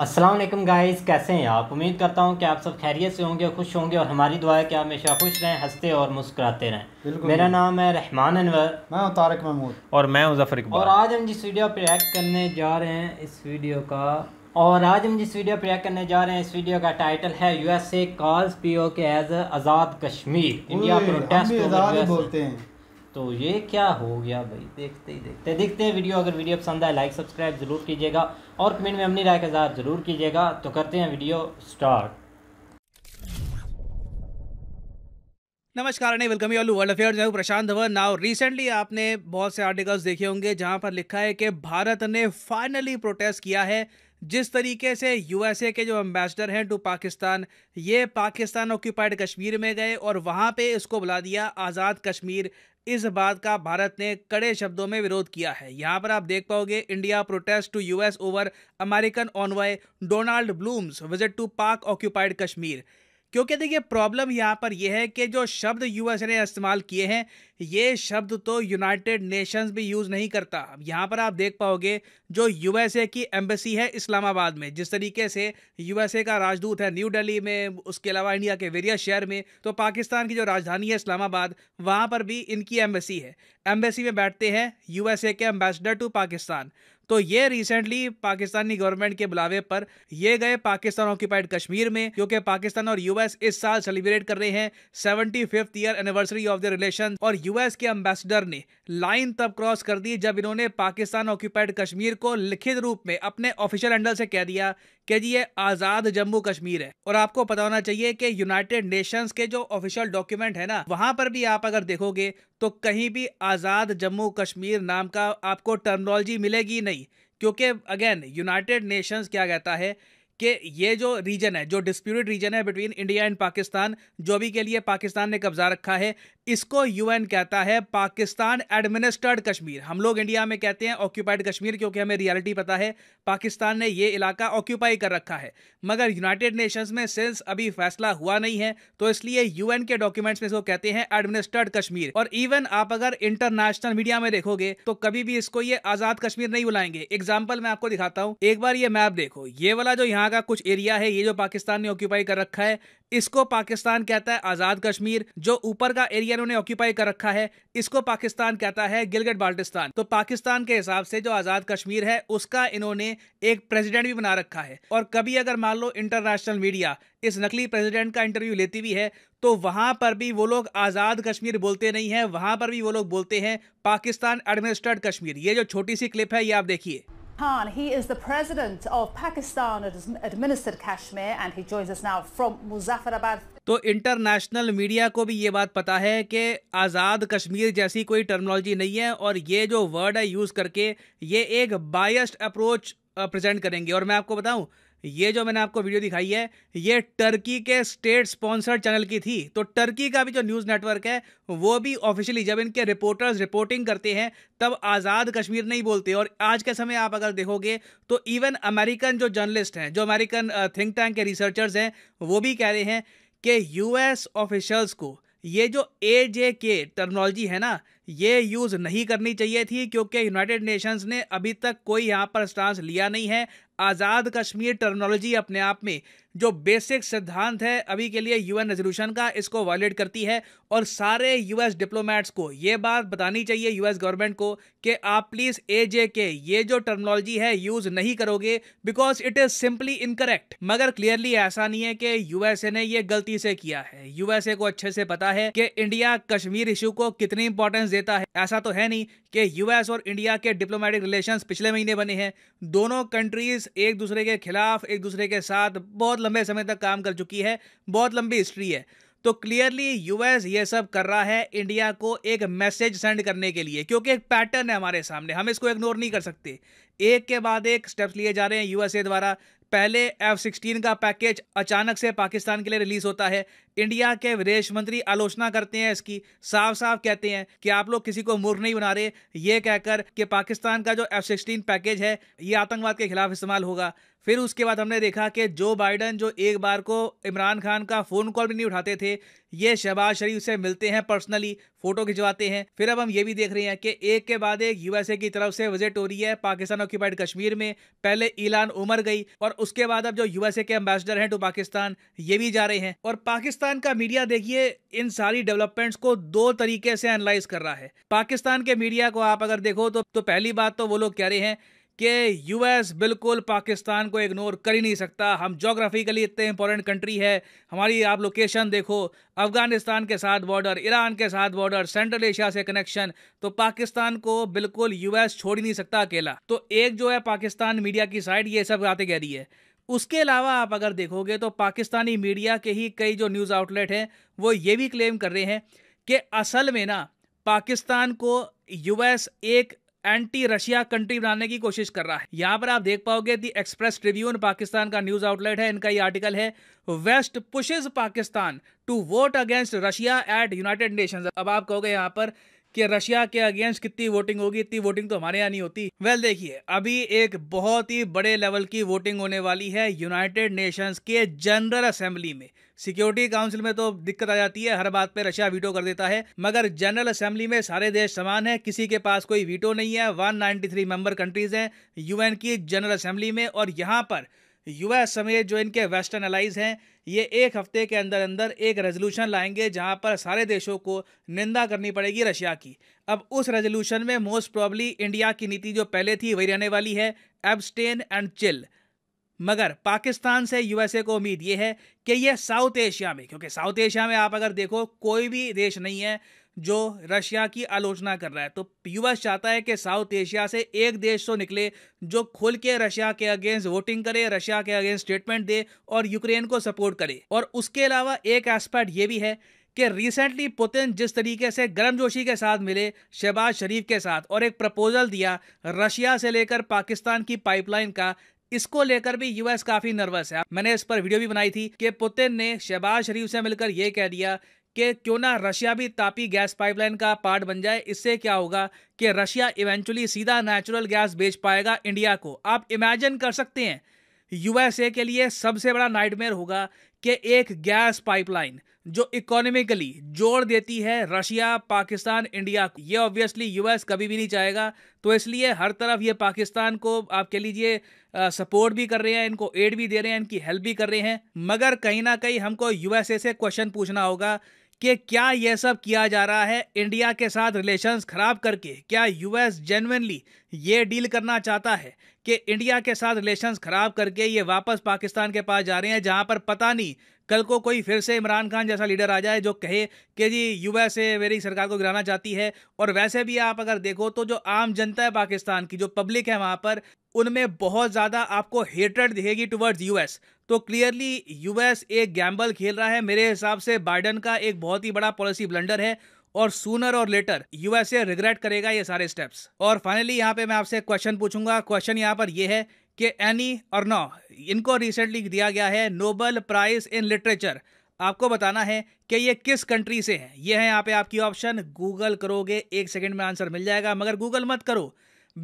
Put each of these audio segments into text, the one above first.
Aslam guys कैसे हैं आप उम्मीद करता हूं कि आप सब खैरियत से होंगे खुश होंगे और हमारी दुआ है कि आप हमेशा खुश रहें हंसते और मुस्कुराते रहें मेरा नाम है रहमान अनवर मैं हूं तारक महमूद और मैं हूं जफर इकबाल और आज हम जिस वीडियो पर एक्ट करने जा रहे हैं इस वीडियो का और आज हम जिस वीडियो पर करने जा रहे हैं इस वीडियो का टाइटल है USA calls P O K as Azad Kashmir India protest बोलते हैं तो ये क्या हो गया भाई देखते ही देखते देखते हैं वीडियो अगर वीडियो पसंद आए लाइक सब्सक्राइब ज़रूर कीजिएगा और कमेंट में अपनी राय का इजहार ज़रूर कीजिएगा तो करते हैं वीडियो स्टार्ट नमस्कार नहीं welcome you all world affair मैं प्रशांत धवन नाउ रिसेंटली आपने बहुत से आर्टिकल्स देखे होंगे जहां पर लिखा है कि भारत ने फाइनली प्रोटेस्ट किया है जिस तरीके से यूएसए के जो एम्बेसडर हैं टू पाकिस्तान ये पाकिस्तान ऑक्यूपाइड कश्मीर में गए और वहाँ पे इसको बुला दिया आज़ाद कश्मीर इस बात का भारत ने कड़े शब्दों में विरोध किया है यहाँ पर आप देख पाओगे India protest to US over American envoy Donald Blome's visit to Pak occupied Kashmir क्योंकि देखिए प्रॉब्लम यहाँ पर यह है कि जो शब्द यूएस ने इस्तेमाल किए हैं ये शब्द तो यूनाइटेड नेशंस भी यूज़ नहीं करता यहाँ पर आप देख पाओगे जो यूएसए की एम्बेसी है इस्लामाबाद में जिस तरीके से यूएसए का राजदूत है न्यू दिल्ली में उसके अलावा इंडिया के वेरियस शहर में तो पाकिस्तान की जो राजधानी है इस्लामाबाद वहाँ पर भी इनकी एम्बेसी है एम्बेसी में बैठते हैं यूएसए के एम्बेसडर टू पाकिस्तान तो ये रिसेंटली पाकिस्तानी गवर्नमेंट के बुलावे पर ये गए पाकिस्तान ऑक्यूपाइड कश्मीर में क्योंकि पाकिस्तान और यूएस इस साल सेलिब्रेट कर रहे हैं seventy fifth year anniversary of the relation और यूएस के अम्बेसडर ने लाइन तब क्रॉस कर दी जब इन्होंने पाकिस्तान ऑक्यूपाइड कश्मीर को लिखित रूप में अपने ऑफिशियल हैंडल से कह दिया कि जी ये आज़ाद जम्मू कश्मीर है और आपको पता होना चाहिए कि यूनाइटेड नेशंस के जो ऑफिशियल डॉक्यूमेंट है ना वहां पर भी आप अगर देखोगे तो कहीं भी आज़ाद जम्मू कश्मीर नाम का आपको टर्मनोलॉजी मिलेगी नहीं क्योंकि अगेन यूनाइटेड नेशंस क्या कहता है कि ये जो रीजन है जो डिस्प्यूटेड रीजन है बिटवीन इंडिया एंड पाकिस्तान जो भी के लिए पाकिस्तान ने कब्जा रखा है इसको यूएन कहता है पाकिस्तान एडमिनिस्ट्रेड कश्मीर हम लोग इंडिया में कहते हैं ऑक्यूपाइड कश्मीर क्योंकि हमें रियलिटी पता है पाकिस्तान ने ये इलाका ऑक्यूपाई कर रखा है मगर यूनाइटेड नेशंस में सिंस अभी फैसला हुआ नहीं है तो इसलिए यूएन के डॉक्यूमेंट्स में इसको कहते हैं एडमिनिस्ट्रेड कश्मीर और इवन आप अगर इंटरनेशनल मीडिया में देखोगे तो कभी भी इसको ये आजाद कश्मीर नहीं बुलाएंगे एग्जाम्पल मैं आपको दिखाता हूँ एक बार ये मैप देखो ये वाला जो यहाँ का कुछ एरिया है ये जो पाकिस्तान ने ऑक्यूपाई कर रखा है इसको पाकिस्तान कहता है आजाद कश्मीर जो ऊपर का एरिया ने ऑक्यूपाई कर रखा है इसको पाकिस्तान कहता है गिलगट बाल्टिस्तान तो पाकिस्तान के हिसाब से जो आजाद कश्मीर है उसका इन्होंने एक प्रेसिडेंट भी बना रखा है और कभी अगर मान लो इंटरनेशनल मीडिया इस नकली प्रेसिडेंट का इंटरव्यू लेती भी है तो वहां पर भी वो लोग आज़ाद कश्मीर बोलते नहीं है वहां पर भी वो लोग बोलते हैं पाकिस्तान एडमिनिस्ट्रेट कश्मीर ये जो छोटी सी क्लिप है ये आप देखिए Khan. He is the president of Pakistan-administered Kashmir and he joins us now from Muzaffarabad. तो इंटरनेशनल मीडिया को भी ये बात पता है कि आज़ाद कश्मीर जैसी कोई टर्मिनोलॉजी नहीं है और ये जो वर्ड है यूज़ करके ये एक बायस्ड अप्रोच प्रेजेंट करेंगे और मैं आपको बताऊं ये जो मैंने आपको वीडियो दिखाई है ये टर्की के स्टेट स्पॉन्सर्ड चैनल की थी तो टर्की का भी जो न्यूज़ नेटवर्क है वो भी ऑफिशियली जब इनके रिपोर्टर्स रिपोर्टिंग करते हैं तब आज़ाद कश्मीर नहीं बोलते और आज के समय आप अगर देखोगे तो इवन अमेरिकन जो जर्नलिस्ट हैं जो अमेरिकन थिंक टैंक के रिसर्चर्स हैं वो भी कह रहे हैं कि यूएस ऑफिशियल्स को ये जो ए जे के टर्मनोलॉजी है ना ये यूज़ नहीं करनी चाहिए थी क्योंकि यूनाइटेड नेशंस ने अभी तक कोई यहाँ पर स्टांस लिया नहीं है आज़ाद कश्मीर टर्मिनोलॉजी अपने आप में जो बेसिक सिद्धांत है अभी के लिए यूएन रेजोल्यूशन का इसको वायलेट करती है और सारे यूएस डिप्लोमेट्स को ये बात बतानी चाहिए यूएस गवर्नमेंट को कि आप प्लीज़ ए जे के ये जो टर्मिनोलॉजी है यूज़ नहीं करोगे because it is simply incorrect मगर क्लियरली ऐसा नहीं है कि यूएसए ने यह गलती से किया है यूएसए को अच्छे से पता है कि इंडिया कश्मीर इशू को कितनी इंपॉर्टेंस देता है ऐसा तो है नहीं कि यूएस और इंडिया के डिप्लोमेटिक रिलेशंस पिछले महीने बने हैं दोनों कंट्रीज एक दूसरे के खिलाफ एक दूसरे के साथ बहुत लंबे समय तक काम कर चुकी है बहुत लंबी हिस्ट्री है तो क्लियरली यूएस ये सब कर रहा है इंडिया को एक मैसेज सेंड करने के लिए क्योंकि एक पैटर्न है हमारे सामने हम इसको इग्नोर नहीं कर सकते एक के बाद एक स्टेप्स लिए जा रहे हैं यूएसए द्वारा पहले एफ सिक्सटीन का पैकेज अचानक से पाकिस्तान के लिए रिलीज होता है इंडिया के विदेश मंत्री आलोचना करते हैं इसकी साफ साफ कहते हैं कि आप लोग किसी को मूर्ख नहीं बना रहे ये कहकर कि पाकिस्तान का जो एफ सिक्सटीन पैकेज है ये आतंकवाद के खिलाफ इस्तेमाल होगा फिर उसके बाद हमने देखा कि जो बाइडन जो एक बार को इमरान खान का फ़ोन कॉल भी नहीं उठाते थे ये शहबाज शरीफ से मिलते हैं पर्सनली फ़ोटो खिंचवाते हैं फिर अब हम ये भी देख रहे हैं कि एक के बाद एक यूएसए की तरफ से विजिट हो रही है पाकिस्तान ऑक्यूपाइड कश्मीर में पहले ईलान उमर गई और उसके बाद अब जो यूएसए के एम्बेसडर हैं टू पाकिस्तान ये भी जा रहे हैं और पाकिस्तान का मीडिया देखिए इन सारी डेवलपमेंट्स को दो तरीके से एनालाइज कर रहा है पाकिस्तान के मीडिया को आप अगर देखो तो, तो पहली बात तो वो लोग कह रहे हैं कि यूएस बिल्कुल पाकिस्तान को इग्नोर कर ही नहीं सकता हम जोग्राफिकली इतने इंपॉर्टेंट कंट्री है हमारी आप लोकेशन देखो अफ़गानिस्तान के साथ बॉर्डर ईरान के साथ बॉर्डर सेंट्रल एशिया से कनेक्शन तो पाकिस्तान को बिल्कुल यूएस छोड़ ही नहीं सकता अकेला तो एक जो है पाकिस्तान मीडिया की साइड ये सब बातें कह रही है उसके अलावा आप अगर देखोगे तो पाकिस्तानी मीडिया के ही कई जो न्यूज़ आउटलेट हैं वो ये भी क्लेम कर रहे हैं कि असल में ना पाकिस्तान को यूएस एक एंटी रशिया कंट्री बनाने की कोशिश कर रहा है यहां पर आप देख पाओगे दी एक्सप्रेस ट्रिब्यून पाकिस्तान का न्यूज आउटलेट है इनका ये आर्टिकल है west pushes Pakistan to vote against Russia at United Nations अब आप कहोगे यहां पर कि रशिया के अगेंस्ट कितनी वोटिंग होगी इतनी वोटिंग तो हमारे यहाँ नहीं होती वेल देखिए अभी एक बहुत ही बड़े लेवल की वोटिंग होने वाली है यूनाइटेड नेशंस के जनरल असेंबली में सिक्योरिटी काउंसिल में तो दिक्कत आ जाती है हर बात पे रशिया वीटो कर देता है मगर जनरल असेंबली में सारे देश समान है किसी के पास कोई वीटो नहीं है 193 मेंबर कंट्रीज हैं यूएन की जनरल असेंबली में और यहाँ पर यूएस समेत जो इनके वेस्टर्न अलाइज हैं ये एक हफ्ते के अंदर अंदर एक रेजोल्यूशन लाएंगे जहां पर सारे देशों को निंदा करनी पड़ेगी रशिया की अब उस रेजोल्यूशन में मोस्ट प्रॉब्ली इंडिया की नीति जो पहले थी वही रहने वाली है एबस्टेन एंड चिल मगर पाकिस्तान से यूएसए को उम्मीद ये है कि यह साउथ एशिया में क्योंकि साउथ एशिया में आप अगर देखो कोई भी देश नहीं है जो रशिया की आलोचना कर रहा है तो यूएस चाहता है कि साउथ एशिया से एक देश तो निकले जो खुल के रशिया के अगेंस्ट वोटिंग करे रशिया के अगेंस्ट स्टेटमेंट दे और यूक्रेन को सपोर्ट करे और उसके अलावा एक एस्पेक्ट ये भी है कि रिसेंटली पुतिन जिस तरीके से गर्मजोशी के साथ मिले शहबाज शरीफ के साथ और एक प्रपोजल दिया रशिया से लेकर पाकिस्तान की पाइपलाइन का इसको लेकर भी यूएस काफी नर्वस है मैंने इस पर वीडियो भी बनाई थी कि पुतिन ने शहबाज शरीफ से मिलकर यह कह दिया कि क्यों ना रशिया भी तापी गैस पाइपलाइन का पार्ट बन जाए इससे क्या होगा कि रशिया इवेंचुअली सीधा नेचुरल गैस बेच पाएगा इंडिया को आप इमेजिन कर सकते हैं यूएसए के लिए सबसे बड़ा नाइटमेयर होगा कि एक गैस पाइपलाइन जो इकोनॉमिकली जोड़ देती है रशिया पाकिस्तान इंडिया को ये ऑब्वियसली यूएस कभी भी नहीं चाहेगा तो इसलिए हर तरफ ये पाकिस्तान को आप कह लीजिए सपोर्ट भी कर रहे हैं इनको एड भी दे रहे हैं इनकी हेल्प भी कर रहे हैं मगर कहीं ना कहीं हमको यूएसए से क्वेश्चन पूछना होगा कि क्या यह सब किया जा रहा है इंडिया के साथ रिलेशंस खराब करके क्या यूएस जेनविनली ये डील करना चाहता है कि इंडिया के साथ रिलेशंस खराब करके ये वापस पाकिस्तान के पास जा रहे हैं जहां पर पता नहीं कल को कोई फिर से इमरान खान जैसा लीडर आ जाए जो कहे कि जी युवा से मेरी सरकार को गिराना चाहती है और वैसे भी आप अगर देखो तो जो आम जनता है पाकिस्तान की जो पब्लिक है वहाँ पर उनमें बहुत ज़्यादा आपको हेटरेड दिखेगी टुवर्ड्स यूएस तो क्लियरली यूएस एक गैम्बल खेल रहा है मेरे हिसाब से बाइडन का एक बहुत ही बड़ा पॉलिसी ब्लंडर है और सूनर और लेटर यूएसए रिग्रेट करेगा ये सारे स्टेप्स और फाइनली यहाँ पे मैं आपसे क्वेश्चन पूछूंगा क्वेश्चन यहाँ पर यह है कि एनी और नो इनको रिसेंटली दिया गया है नोबल प्राइज इन लिटरेचर आपको बताना है कि ये किस कंट्री से हैं ये है यहाँ पे आपकी ऑप्शन गूगल करोगे एक सेकंड में आंसर मिल जाएगा मगर गूगल मत करो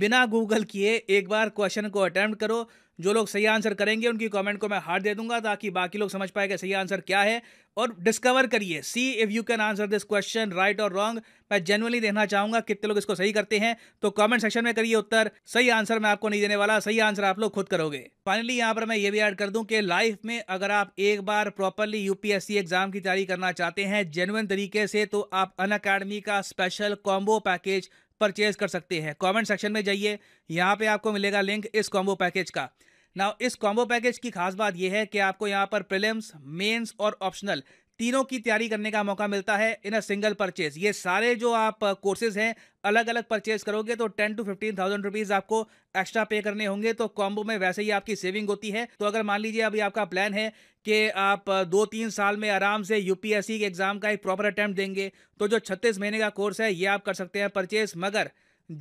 बिना गूगल किए एक बार क्वेश्चन को अटैम्प्ट करो जो लोग सही आंसर करेंगे उनकी कमेंट को मैं हार्ट दे दूंगा ताकि बाकी लोग समझ पाए कि सही आंसर क्या है और डिस्कवर करिए see if you can answer this question right और रॉन्ग मैं जेनुअनली देखना चाहूंगा कितने लोग इसको सही करते हैं तो कमेंट सेक्शन में करिए उत्तर सही आंसर मैं आपको नहीं देने वाला सही आंसर आप लोग खुद करोगे फाइनली यहाँ पर मैं ये भी ऐड कर दूं कि लाइफ में अगर आप एक बार प्रॉपरली यूपीएससी एग्जाम की तैयारी करना चाहते हैं जेनुअन तरीके से तो आप अन अकेडमी का स्पेशल कॉम्बो पैकेज परचेज कर सकते हैं कमेंट सेक्शन में जाइए यहाँ पे आपको मिलेगा लिंक इस कॉम्बो पैकेज का ना इस कॉम्बो पैकेज की खास बात यह है कि आपको यहाँ पर प्रिलिम्स मेंस और ऑप्शनल तीनों की तैयारी करने का मौका मिलता है इन अ सिंगल परचेज ये सारे जो आप कोर्सेज हैं अलग अलग परचेज करोगे तो ten to fifteen thousand rupees आपको एक्स्ट्रा पे करने होंगे तो कॉम्बो में वैसे ही आपकी सेविंग होती है तो अगर मान लीजिए अभी आपका प्लान है कि आप दो तीन साल में आराम से यूपीएससी के एग्जाम का एक प्रॉपर अटैम्प्ट देंगे तो जो छत्तीस महीने का कोर्स है ये आप कर सकते हैं परचेज मगर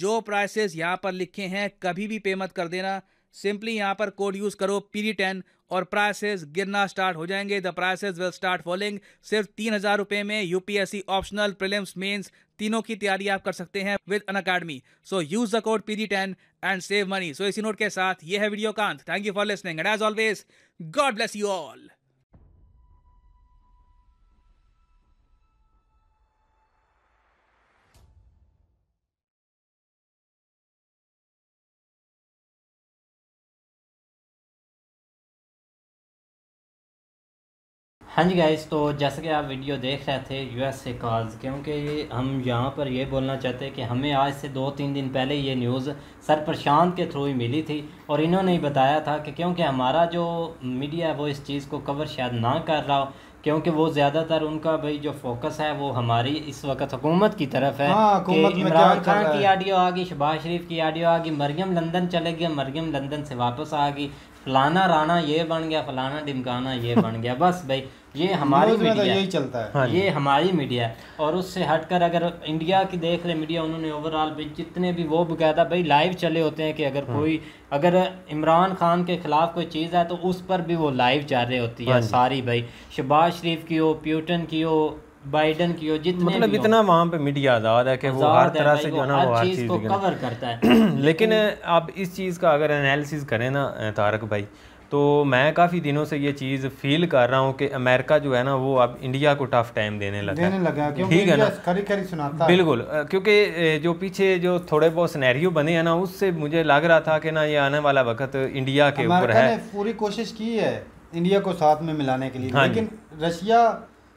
जो प्राइसेस यहाँ पर लिखे हैं कभी भी पे मत कर देना सिंपली यहाँ पर कोड यूज़ करो पी टेन और प्राइसेस गिरना स्टार्ट हो जाएंगे the prices will start falling सिर्फ तीन हजार रुपए में यूपीएससी ऑप्शनल प्रिलिम्स मेंस तीनों की तैयारी आप कर सकते हैं with Unacademy so use the code P G ten and save money so इसी नोट के साथ ये है वीडियो कांत thank you for listening and as always God bless you all हाँ जी गाइस तो जैसे कि आप वीडियो देख रहे थे एस ए कॉल्स क्योंकि हम यहाँ पर ये बोलना चाहते हैं कि हमें आज से दो तीन दिन पहले ये न्यूज़ सर प्रशांत के थ्रू ही मिली थी और इन्होंने ही बताया था कि क्योंकि हमारा जो मीडिया है वो इस चीज़ को कवर शायद ना कर रहा हो क्योंकि वो ज़्यादातर उनका भाई जो फोकस है वो हमारी इस वक्त हुकूमत की तरफ है हाँ, कि इमरान खान की आडियो आ गई शबाज शरीफ की आडियो आ गई मरियम लंदन चले गए मरियम लंदन से वापस आ गई फलाना राना ये बन गया फलाना डिमकाना ये बन गया बस भाई ये हमारी मीडिया तो यही चलता है हाँ ये हमारी मीडिया है और उससे हटकर अगर इंडिया की देख रहे मीडिया उन्होंने ओवरऑल भी जितने भी वो बकायदा भाई लाइव चले होते हैं कि अगर हाँ। कोई अगर इमरान खान के खिलाफ कोई चीज़ है तो उस पर भी वो लाइव जा रही होती है हाँ सारी भाई शबाज शरीफ की हो प्यूटन की हो बाइडन की हो जितने मतलब इतना वहाँ पे मीडिया आज़ाद है कि वो हर तरह से जो ना वो हर चीज़ को कवर करता है लेकिन आप इस चीज़ का अगर एनालिसिस करें ना तारक भाई तो मैं काफ़ी दिनों से ये चीज़ फील कर रहा हूँ कि अमेरिका जो है ना वो अब इंडिया को टफ टाइम देने लगा देने लगा ठीक है ना खरी खरी सुनाता बिल्कुल क्योंकि जो पीछे जो थोड़े बहुत स्नैरियो बने हैं ना उससे मुझे लग रहा था कि ना ये आने वाला वक्त इंडिया के ऊपर है पूरी कोशिश की है इंडिया को साथ में मिलाने के लिए हाँ लेकिन रशिया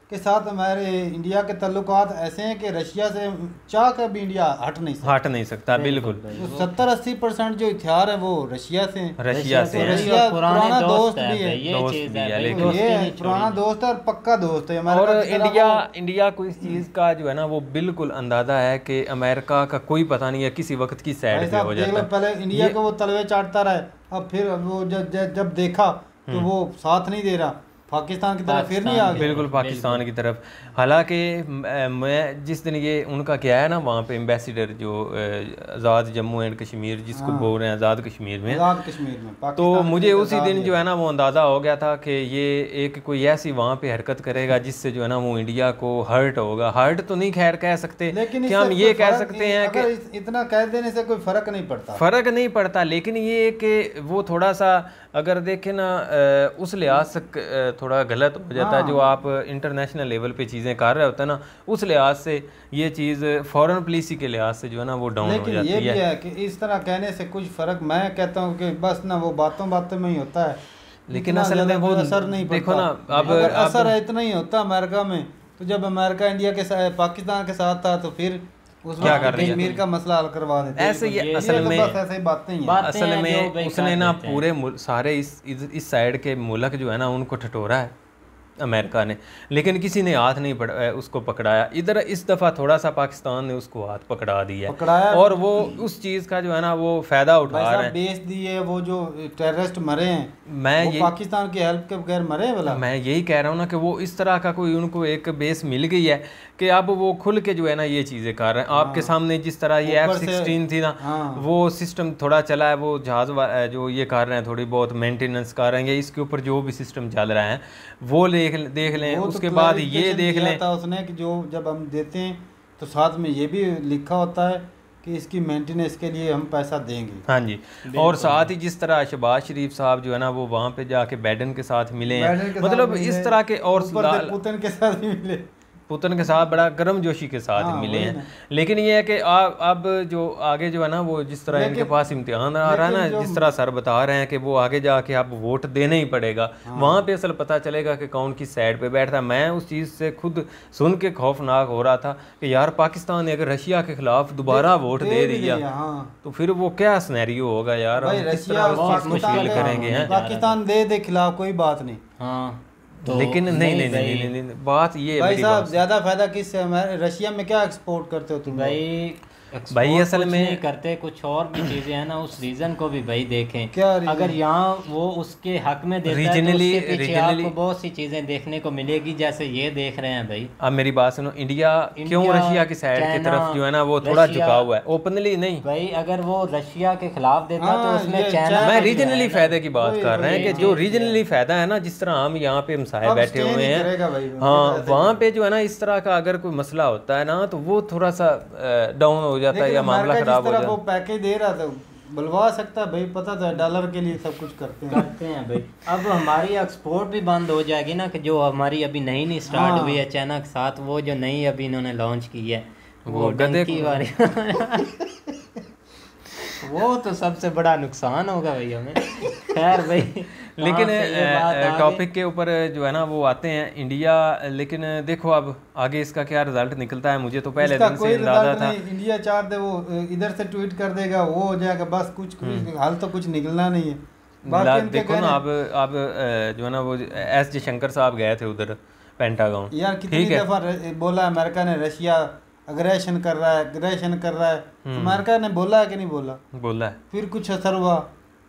के साथ हमारे इंडिया के तल्लुक ऐसे हैं कि रशिया से चाह कर भी इंडिया हट नहीं सकता हट नहीं सकता बिल्कुल तो सत्तर अस्सी परसेंट जो हथियार है वो रशिया से रशिया से रशिया पुराना दोस्त भी है ये पुराना दोस्त है और पक्का दोस्त है और तो इंडिया इंडिया को इस चीज़ का जो है ना वो बिल्कुल अंदाजा है कि अमेरिका का कोई पता नहीं है किसी वक्त की सैड हो जाता पहले इंडिया को वो तलवे चाटता रहे अब फिर वो जब देखा तो हम्म। वो साथ नहीं दे रहा पाकिस्तान की तरफ फिर नहीं आ गया बिल्कुल पाकिस्तान की तरफ हालांकि मैं जिस दिन ये उनका क्या है ना वहाँ पे एम्बेसडर जो आज़ाद जम्मू एंड कश्मीर जिसको हाँ। बोल रहे हैं आज़ाद कश्मीर में आज़ाद कश्मीर में तो मुझे उसी दिन जो है ना वो अंदाज़ा हो गया था कि ये एक कोई ऐसी वहाँ पे हरकत करेगा हाँ। जिससे जो है ना वो इंडिया को हर्ट होगा हर्ट तो नहीं खैर कह सकते लेकिन हम ये कह सकते हैं कि इतना कह देने से कोई फ़र्क नहीं पड़ता फ़र्क नहीं पड़ता लेकिन ये कि वो थोड़ा सा अगर देखें ना उस लिहाज से थोड़ा गलत हो जाता है जो हाँ। आप इंटरनेशनल लेवल पे चीज़ें कर रहे होते हैं ना उस लिहाज से ये चीज़ फॉरेन पॉलिसी के लिहाज से जो है ना वो डाउन हो जाती ये है है कि इस तरह कहने से कुछ फ़र्क मैं कहता हूँ कि बस ना वो बातों बातों में ही होता है लेकिन असल में वो असर नहीं देखो ना अब असर इतना ही होता अमेरिका में तो जब अमेरिका इंडिया के साथ पाकिस्तान के साथ था तो फिर क्या कर रही है का मसला हल करवा देते ऐसे ये तो असल में ऐसे बातें हैं असल में उसने ना पूरे सारे इस इस साइड के मुल्क जो है ना उनको ठटोरा है अमेरिका ने लेकिन किसी ने हाथ नहीं पड़ा उसको पकड़ाया इधर इस दफ़ा थोड़ा सा पाकिस्तान ने उसको हाथ पकड़ा दिया पकड़ाया और तो वो उस चीज़ का जो है ना वो फ़ायदा उठा रहे हैं बेच दिए वो जो टेररिस्ट मरे हैं मैं वो ये पाकिस्तान की हेल्प के बगैर मरे वाला मैं यही कह रहा हूँ ना कि वो इस तरह का कोई उनको एक बेस मिल गई है कि अब वो खुल के जो है ना ये चीज़ें कर रहे हैं हाँ। आपके सामने जिस तरह ये एफ सिक्सटीन थी ना हाँ। वो सिस्टम थोड़ा चला है वो जहाज़ जो ये कर रहे हैं थोड़ी बहुत मेंटेनेंस कर रहे हैं या इसके ऊपर जो भी सिस्टम चल रहा है वो देख देख लें तो उसके बाद ये देख लें उसने की जो जब हम देते हैं तो साथ में ये भी लिखा होता है कि इसकी मेंटेनेंस के लिए हम पैसा देंगे हाँ जी और साथ ही जिस तरह शहबाज शरीफ साहब जो है ना वो वहाँ पे जाके बैडन के साथ मिले हैं मतलब इस तरह के और पुतिन के साथ ही मिले पुतन के साथ बड़ा गर्म जोशी के साथ हाँ, मिले हैं लेकिन ये है कि अब जो आगे जो है ना वो जिस तरह इनके पास इम्तिहान आ रहा है ना जिस तरह सर बता रहे हैं कि वो आगे जाके आप वोट देना ही पड़ेगा हाँ। वहाँ पे असल पता चलेगा कि कौन की साइड पे बैठता मैं उस चीज़ से खुद सुन के खौफनाक हो रहा था कि यार पाकिस्तान ने अगर रशिया के खिलाफ दोबारा वोट दे दिया हाँ। तो फिर वो क्या स्नैरियो होगा यार मुश्किल करेंगे पाकिस्तान दे दे खिलाफ कोई बात नहीं हाँ तो लेकिन नहीं नहीं नहीं, नहीं नहीं नहीं नहीं बात ये भाई साहब ज़्यादा फ़ायदा किस हमारे रशिया में क्या एक्सपोर्ट करते हो तुम भाई भाई असल में करते कुछ और भी चीजें हैं ना उस रीजन को भी भाई देखें क्या अगर यहाँ वो उसके हक में देता रीजनली है तो आपको बहुत सी चीजें देखने को मिलेगी जैसे ये देख रहे हैं भाई अब मेरी बात सुनो इंडिया, इंडिया क्यों रशिया की साइड की तरफ जो है ना वो थोड़ा झुका हुआ है ओपनली नहीं भाई अगर वो रशिया के खिलाफ देता तो हाँ, उसमें मैं रीजनली फायदे की बात कर रहे हैं की जो रीजनली फायदा है ना जिस तरह हम यहाँ पे मसाए बैठे हुए हैं हाँ वहाँ पे जो है ना इस तरह का अगर कोई मसला होता है ना तो वो थोड़ा सा डाउन हो जाए जाता है या मामला खराब हो जाता है वो पैकेज दे रहा था बुलवा सकता है भाई पता था डॉलर के लिए सब कुछ करते हैं करते हैं भाई अब हमारी एक्सपोर्ट भी बंद हो जाएगी ना कि जो हमारी अभी नई नई स्टार्ट हाँ। हुई है चाइना के साथ वो जो नई अभी इन्होंने लॉन्च की है वो डंकी वाली वो तो सबसे बड़ा नुकसान होगा भाई हमें खैर भाई लेकिन टॉपिक हाँ, के ऊपर जो है ना वो आते हैं इंडिया लेकिन देखो अब आगे इसका क्या रिजल्ट निकलता है मुझे तो पहले दिन से अंदाजा था इंडिया चार दे वो इधर से ट्वीट कर देगा वो हो जाएगा बस कुछ हम्म। हाल तो कुछ निकलना नहीं है देखो ना आप आप जो है ना वो एस जयशंकर साहब गए थे उधर पेंटागाउन यार कितनी दफा बोला अमेरिका ने रशिया अग्रेशन कर रहा है अग्रेशन कर रहा है हम्म। अमेरिका ने बोला है कि नहीं बोला बोला है फिर कुछ असर हुआ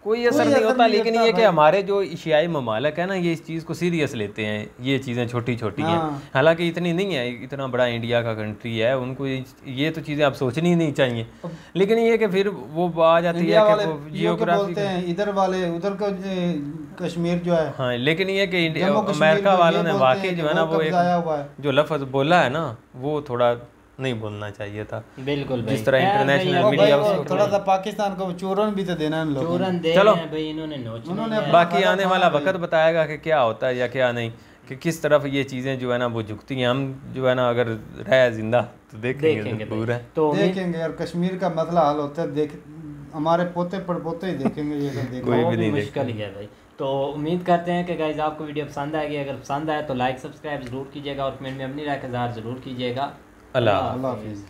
कोई असर नहीं होता लेकिन ये कि हमारे जो एशियाई ममालक है ना ये इस चीज़ को सीरियस लेते हैं ये चीज़ें छोटी छोटी हैं हाँ। हालांकि इतनी नहीं है इतना बड़ा इंडिया का कंट्री है उनको ये तो चीज़ें आप सोचनी नहीं चाहिए लेकिन ये कि फिर वो आ जाती है जियोग्राफी इधर वाले उधर का कश्मीर जो है हाँ लेकिन ये कि अमेरिका वालों ने वाकई जो है ना वो जो लफज बोला है ना वो थोड़ा नहीं बोलना चाहिए था बिल्कुल जिस तरह इंटरनेशनल मीडिया थोड़ा सा पाकिस्तान को चूरन भी तो देना है लोगों चूरन दे चलो भाई इन्होंने उन्होंने बाकी आने वाला वक्त बताएगा कि क्या होता है या क्या नहीं कि किस तरफ ये चीज़ें जो है ना वो झुकती हैं हम जो है ना अगर रह जिंदा तो देखेंगे, देखेंगे पूरा तो देखेंगे और कश्मीर का मसला हल होता है देख हमारे पोते पर पोते ही देखेंगे ये सब देखेंगे कोई भी नहीं मुश्किल है भाई तो उम्मीद करते हैं कि गाइज आपको वीडियो पसंद आएगी अगर पसंद आए तो लाइक सब्सक्राइब जरूर कीजिएगा और कमेंट में अपनी राय का ज़रूर कीजिएगा الله, حافظ